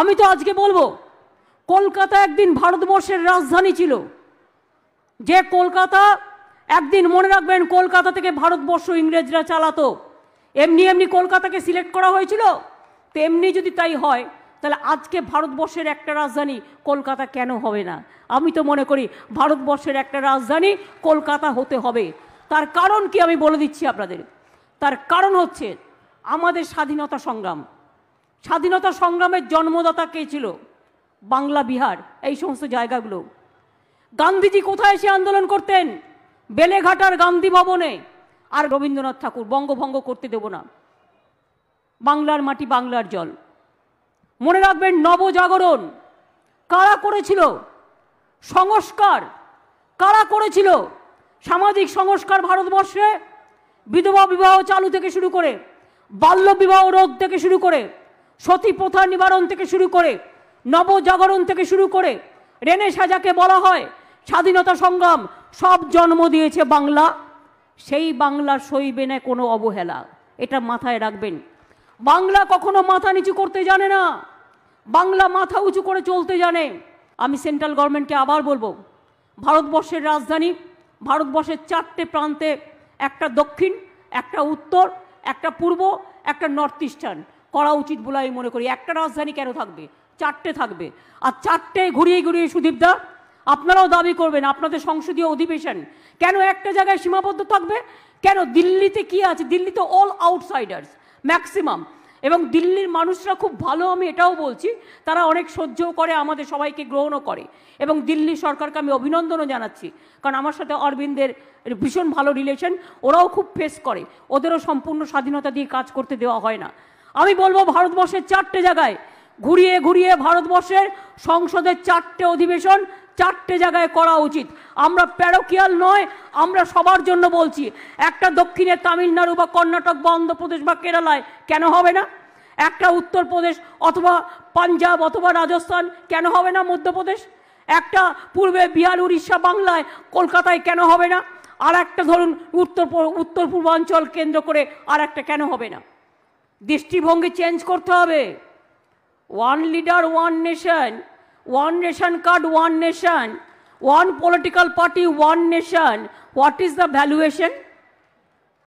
আমি তো আজকে বলবো কলকাতা একদিন ভারতবর্ষের রাজধানী ছিল যে কলকাতা একদিন মনে রাখবেন কলকাতা থেকে ভারতবর্ষ ইংরেজরা চালাতো এমনি এমনি কলকাতাকে সিলেক্ট করা হয়েছিল তেমনি যদি তাই হয় তাহলে আজকে ভারতবর্ষের একটা রাজধানী কলকাতা কেন হবে না আমি তো মনে করি ভারতবর্ষের একটা রাজধানী কলকাতা হতে হবে তার কারণ কি আমি বলে দিচ্ছি আপনাদের তার কারণ হচ্ছে আমাদের স্বাধীনতা সংগ্রাম স্বাধীনতা সংগ্রামের জন্মদাতা কে ছিল বাংলা বিহার এই সমস্ত জায়গাগুলো গান্ধীজি কোথায় এসে আন্দোলন করতেন বেলেঘাটার গান্ধী ভবনে আর রবীন্দ্রনাথ ঠাকুর বঙ্গভঙ্গ করতে দেব না বাংলার মাটি বাংলার জল মনে রাখবেন নবজাগরণ কারা করেছিল সংস্কার কারা করেছিল সামাজিক সংস্কার ভারতবর্ষে বিধবা বিবাহ চালু থেকে শুরু করে বাল্য বিবাহ রোধ থেকে শুরু করে সতী প্রথা নিবারণ থেকে শুরু করে নবজাগরণ থেকে শুরু করে রেনে সাজাকে বলা হয় স্বাধীনতা সংগ্রাম সব জন্ম দিয়েছে বাংলা সেই বাংলা সইবে না কোনো অবহেলা এটা মাথায় রাখবেন বাংলা কখনো মাথা নিচু করতে জানে না বাংলা মাথা উঁচু করে চলতে জানে আমি সেন্ট্রাল গভর্নমেন্টকে আবার বলবো ভারতবর্ষের রাজধানী ভারতবর্ষের চারটে প্রান্তে একটা দক্ষিণ একটা উত্তর একটা পূর্ব একটা নর্থ ইস্টার্ন করা উচিত বলে আমি মনে করি একটা রাজধানী কেন থাকবে চারটে থাকবে আর চারটে ঘুরিয়ে ঘুরিয়ে সুদীপদা আপনারাও দাবি করবেন আপনাদের সংসদীয় অধিবেশন কেন একটা জায়গায় সীমাবদ্ধ থাকবে কেন দিল্লিতে কি আছে দিল্লিতে অল আউটসাইডার্স ম্যাক্সিমাম এবং দিল্লির মানুষরা খুব ভালো আমি এটাও বলছি তারা অনেক সহ্যও করে আমাদের সবাইকে গ্রহণও করে এবং দিল্লি সরকারকে আমি অভিনন্দনও জানাচ্ছি কারণ আমার সাথে অরবিন্দের ভীষণ ভালো রিলেশন ওরাও খুব ফেস করে ওদেরও সম্পূর্ণ স্বাধীনতা দিয়ে কাজ করতে দেওয়া হয় না আমি বলবো ভারতবর্ষের চারটে জায়গায় ঘুরিয়ে ঘুরিয়ে ভারতবর্ষের সংসদের চারটে অধিবেশন চারটে জায়গায় করা উচিত আমরা প্যারোকিয়াল নয় আমরা সবার জন্য বলছি একটা দক্ষিণে তামিলনাড়ু বা কর্ণাটক বা অন্ধ্রপ্রদেশ বা কেরালায় কেন হবে না একটা উত্তরপ্রদেশ অথবা পাঞ্জাব অথবা রাজস্থান কেন হবে না মধ্যপ্রদেশ একটা পূর্বে বিহার উড়িষ্যা বাংলায় কলকাতায় কেন হবে না আর একটা ধরুন উত্তর উত্তর পূর্বাঞ্চল কেন্দ্র করে আর একটা কেন হবে না দৃষ্টিভঙ্গি চেঞ্জ করতে হবে one leader one nation one nation card one nation one political party one nation what is the valuation